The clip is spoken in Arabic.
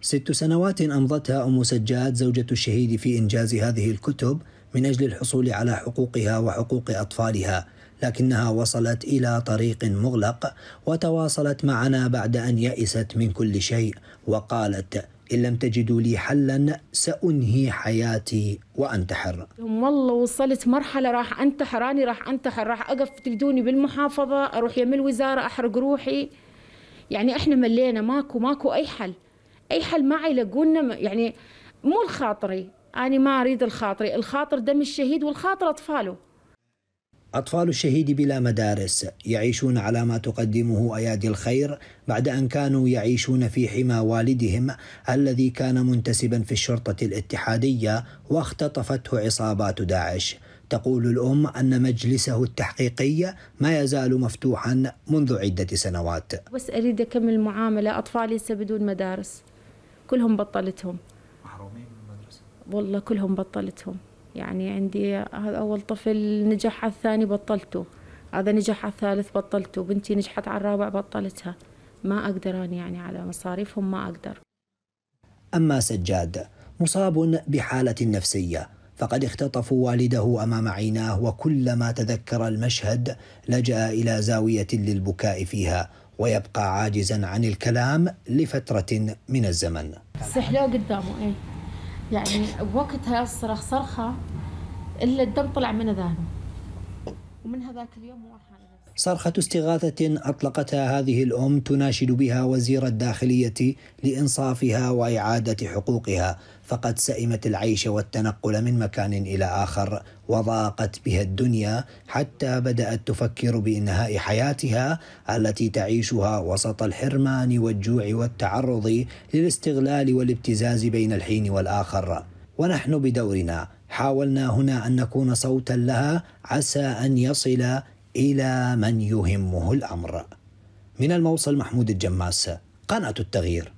ست سنوات أمضتها أم سجاد زوجة الشهيد في إنجاز هذه الكتب من أجل الحصول على حقوقها وحقوق أطفالها لكنها وصلت إلى طريق مغلق وتواصلت معنا بعد أن يئست من كل شيء وقالت إن لم تجدوا لي حلا سأنهي حياتي وأنتحر والله وصلت مرحلة راح أنتحر أنا راح أنتحر راح أقف تجدوني بالمحافظة أروح يم الوزارة أحرق روحي يعني إحنا ملينا ماكو ماكو أي حل اي حل ما يلاقونا يعني مو الخاطري انا ما اريد الخاطري الخاطر دم الشهيد والخاطر اطفاله أطفال الشهيد بلا مدارس يعيشون على ما تقدمه أيادي الخير بعد أن كانوا يعيشون في حمى والدهم الذي كان منتسبا في الشرطة الاتحادية واختطفته عصابات داعش تقول الأم أن مجلسه التحقيقي ما يزال مفتوحا منذ عدة سنوات بس أريد أكمل معاملة أطفالي بدون مدارس كلهم بطلتهم محرومين من المدرسة والله كلهم بطلتهم يعني عندي هذا أول طفل نجح على الثاني بطلته هذا نجح على الثالث بطلته بنتي نجحت على الرابع بطلتها ما أقدر أنا يعني على مصاريفهم ما أقدر أما سجاد مصاب بحالة نفسية فقد اختطفوا والده امام عيناه وكلما تذكر المشهد لجا الى زاويه للبكاء فيها ويبقى عاجزا عن الكلام لفترة من الزمن سحلوه قدامه إيه يعني بوقتها الصرخ صرخة إلا الدم طلع من ذهنه ومن هذاك اليوم هو حالنا صرخة استغاثة أطلقتها هذه الأم تناشد بها وزير الداخلية لإنصافها وإعادة حقوقها فقد سئمت العيش والتنقل من مكان إلى آخر وضاقت بها الدنيا حتى بدأت تفكر بإنهاء حياتها التي تعيشها وسط الحرمان والجوع والتعرض للاستغلال والابتزاز بين الحين والآخر ونحن بدورنا حاولنا هنا أن نكون صوتا لها عسى أن يصل إلى من يهمه الأمر من الموصل محمود الجماس قناة التغيير